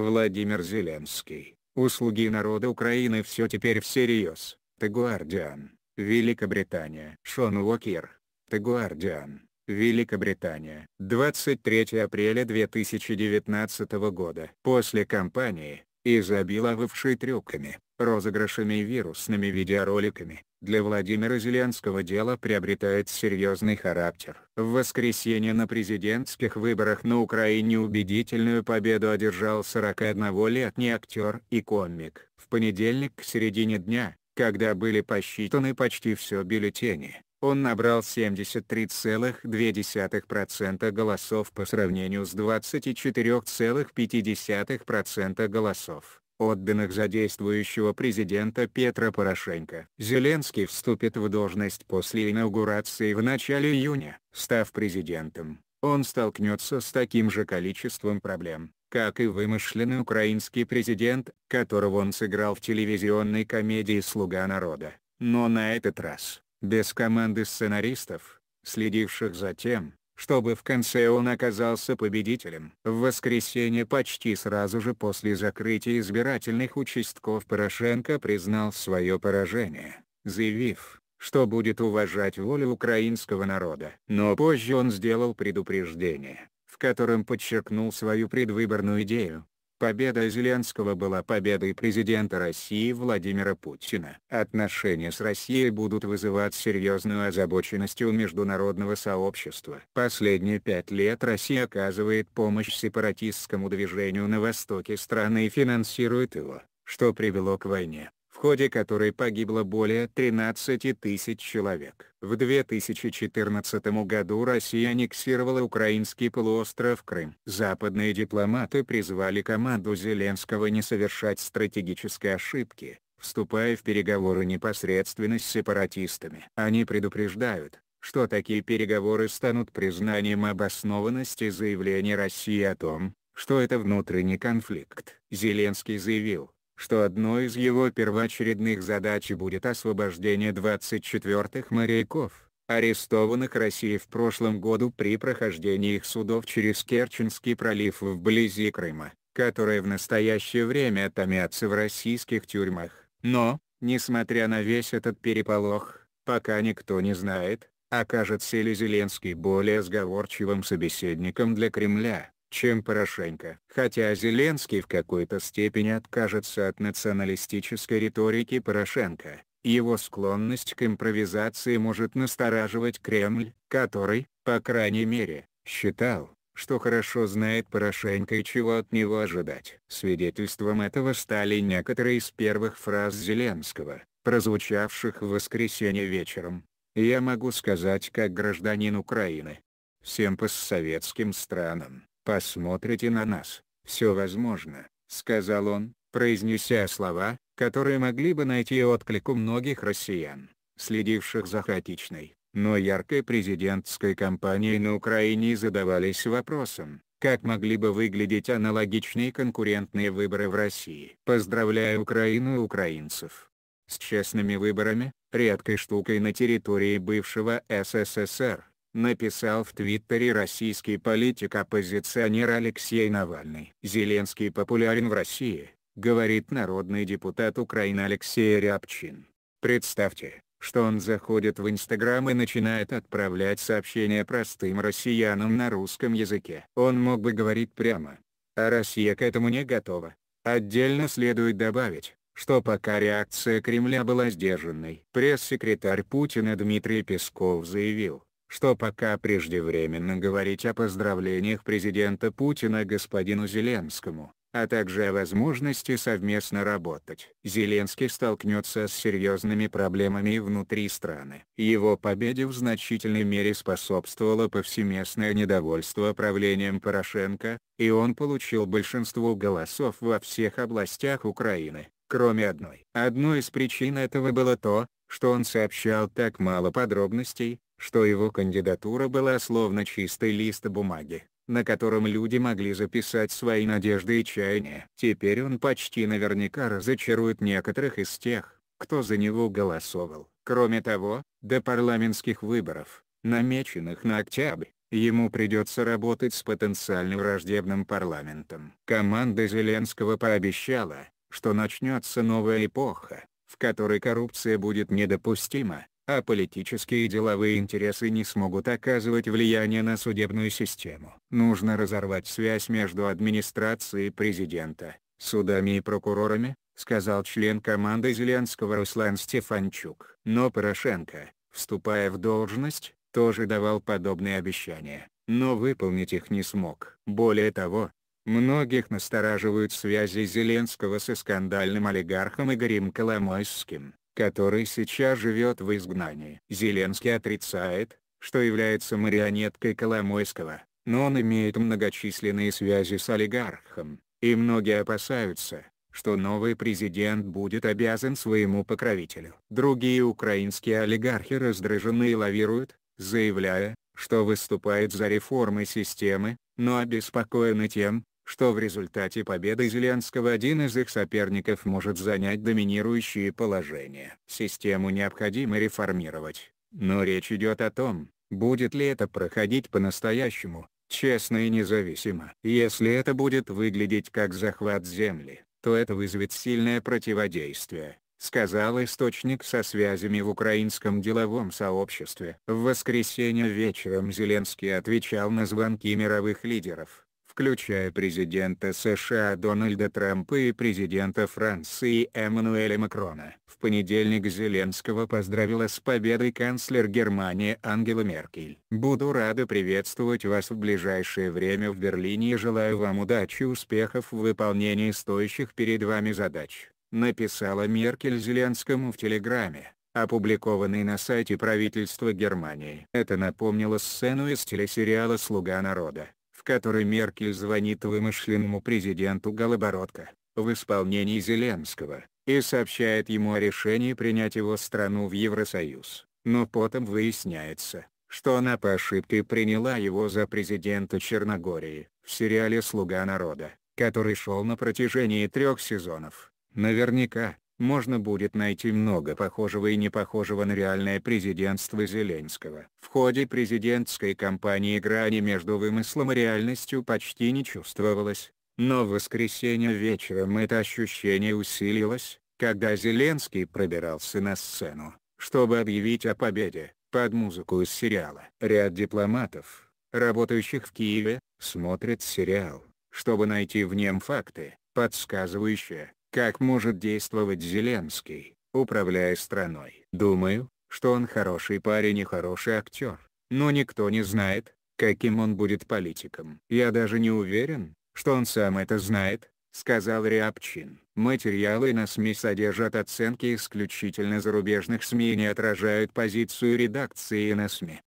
Владимир Зеленский, услуги народа Украины все теперь всерьез, The Guardian, Великобритания. Шон Уокер, The Guardian, Великобритания, 23 апреля 2019 года. После кампании, изобиловавшей трюками, розыгрышами и вирусными видеороликами, для Владимира Зеленского дело приобретает серьезный характер. В воскресенье на президентских выборах на Украине убедительную победу одержал 41-летний актер и комик. В понедельник к середине дня, когда были посчитаны почти все бюллетени, он набрал 73,2% голосов по сравнению с 24,5% голосов отданных за действующего президента Петра Порошенко. Зеленский вступит в должность после инаугурации в начале июня. Став президентом, он столкнется с таким же количеством проблем, как и вымышленный украинский президент, которого он сыграл в телевизионной комедии «Слуга народа». Но на этот раз, без команды сценаристов, следивших за тем, чтобы в конце он оказался победителем. В воскресенье почти сразу же после закрытия избирательных участков Порошенко признал свое поражение, заявив, что будет уважать волю украинского народа. Но позже он сделал предупреждение, в котором подчеркнул свою предвыборную идею, Победа Зеленского была победой президента России Владимира Путина. Отношения с Россией будут вызывать серьезную озабоченность у международного сообщества. Последние пять лет Россия оказывает помощь сепаратистскому движению на востоке страны и финансирует его, что привело к войне в ходе которой погибло более 13 тысяч человек. В 2014 году Россия аннексировала украинский полуостров Крым. Западные дипломаты призвали команду Зеленского не совершать стратегической ошибки, вступая в переговоры непосредственно с сепаратистами. Они предупреждают, что такие переговоры станут признанием обоснованности заявления России о том, что это внутренний конфликт. Зеленский заявил, что одной из его первоочередных задач будет освобождение 24-х моряков, арестованных Россией в прошлом году при прохождении их судов через Керченский пролив вблизи Крыма, которые в настоящее время томятся в российских тюрьмах. Но, несмотря на весь этот переполох, пока никто не знает, окажется ли Зеленский более сговорчивым собеседником для Кремля чем Порошенко. Хотя Зеленский в какой-то степени откажется от националистической риторики Порошенко, его склонность к импровизации может настораживать Кремль, который, по крайней мере, считал, что хорошо знает Порошенко и чего от него ожидать. Свидетельством этого стали некоторые из первых фраз Зеленского, прозвучавших в воскресенье вечером. «Я могу сказать как гражданин Украины. Всем постсоветским странам, «Посмотрите на нас, все возможно», — сказал он, произнеся слова, которые могли бы найти отклик у многих россиян, следивших за хаотичной, но яркой президентской кампанией на Украине и задавались вопросом, как могли бы выглядеть аналогичные конкурентные выборы в России. Поздравляю Украину и украинцев с честными выборами, редкой штукой на территории бывшего СССР написал в Твиттере российский политик-оппозиционер Алексей Навальный. Зеленский популярен в России, говорит народный депутат Украины Алексей Рябчин. Представьте, что он заходит в Инстаграм и начинает отправлять сообщения простым россиянам на русском языке. Он мог бы говорить прямо, а Россия к этому не готова. Отдельно следует добавить, что пока реакция Кремля была сдержанной. Пресс-секретарь Путина Дмитрий Песков заявил, что пока преждевременно говорить о поздравлениях президента Путина господину Зеленскому, а также о возможности совместно работать. Зеленский столкнется с серьезными проблемами внутри страны. Его победе в значительной мере способствовало повсеместное недовольство правлением Порошенко, и он получил большинство голосов во всех областях Украины, кроме одной. Одной из причин этого было то, что он сообщал так мало подробностей, что его кандидатура была словно чистый лист бумаги, на котором люди могли записать свои надежды и чаяния. Теперь он почти наверняка разочарует некоторых из тех, кто за него голосовал. Кроме того, до парламентских выборов, намеченных на октябрь, ему придется работать с потенциально враждебным парламентом. Команда Зеленского пообещала, что начнется новая эпоха, в которой коррупция будет недопустима, а политические и деловые интересы не смогут оказывать влияние на судебную систему. Нужно разорвать связь между администрацией президента, судами и прокурорами, сказал член команды Зеленского Руслан Стефанчук. Но Порошенко, вступая в должность, тоже давал подобные обещания, но выполнить их не смог. Более того, Многих настораживают связи Зеленского со скандальным олигархом Игорем Коломойским который сейчас живет в изгнании. Зеленский отрицает, что является марионеткой Коломойского, но он имеет многочисленные связи с олигархом, и многие опасаются, что новый президент будет обязан своему покровителю. Другие украинские олигархи раздражены и лавируют, заявляя, что выступает за реформы системы, но обеспокоены тем, что в результате победы Зеленского один из их соперников может занять доминирующее положение. Систему необходимо реформировать, но речь идет о том, будет ли это проходить по-настоящему, честно и независимо. Если это будет выглядеть как захват земли, то это вызовет сильное противодействие сказал источник со связями в украинском деловом сообществе. В воскресенье вечером Зеленский отвечал на звонки мировых лидеров включая президента США Дональда Трампа и президента Франции Эммануэля Макрона. В понедельник Зеленского поздравила с победой канцлер Германии Ангела Меркель. «Буду рада приветствовать вас в ближайшее время в Берлине и желаю вам удачи и успехов в выполнении стоящих перед вами задач», написала Меркель Зеленскому в Телеграме опубликованный на сайте правительства Германии. Это напомнило сцену из телесериала «Слуга народа». Который Меркель звонит вымышленному президенту Голобородко, в исполнении Зеленского, и сообщает ему о решении принять его страну в Евросоюз, но потом выясняется, что она по ошибке приняла его за президента Черногории, в сериале «Слуга народа», который шел на протяжении трех сезонов. Наверняка, можно будет найти много похожего и непохожего на реальное президентство Зеленского. В ходе президентской кампании грани между вымыслом и реальностью почти не чувствовалось, но в воскресенье вечером это ощущение усилилось, когда Зеленский пробирался на сцену, чтобы объявить о победе, под музыку из сериала. Ряд дипломатов, работающих в Киеве, смотрят сериал, чтобы найти в нем факты, подсказывающие, как может действовать Зеленский, управляя страной? Думаю, что он хороший парень и хороший актер, но никто не знает, каким он будет политиком. Я даже не уверен, что он сам это знает, сказал Рябчин. Материалы на СМИ содержат оценки исключительно зарубежных СМИ и не отражают позицию редакции на СМИ.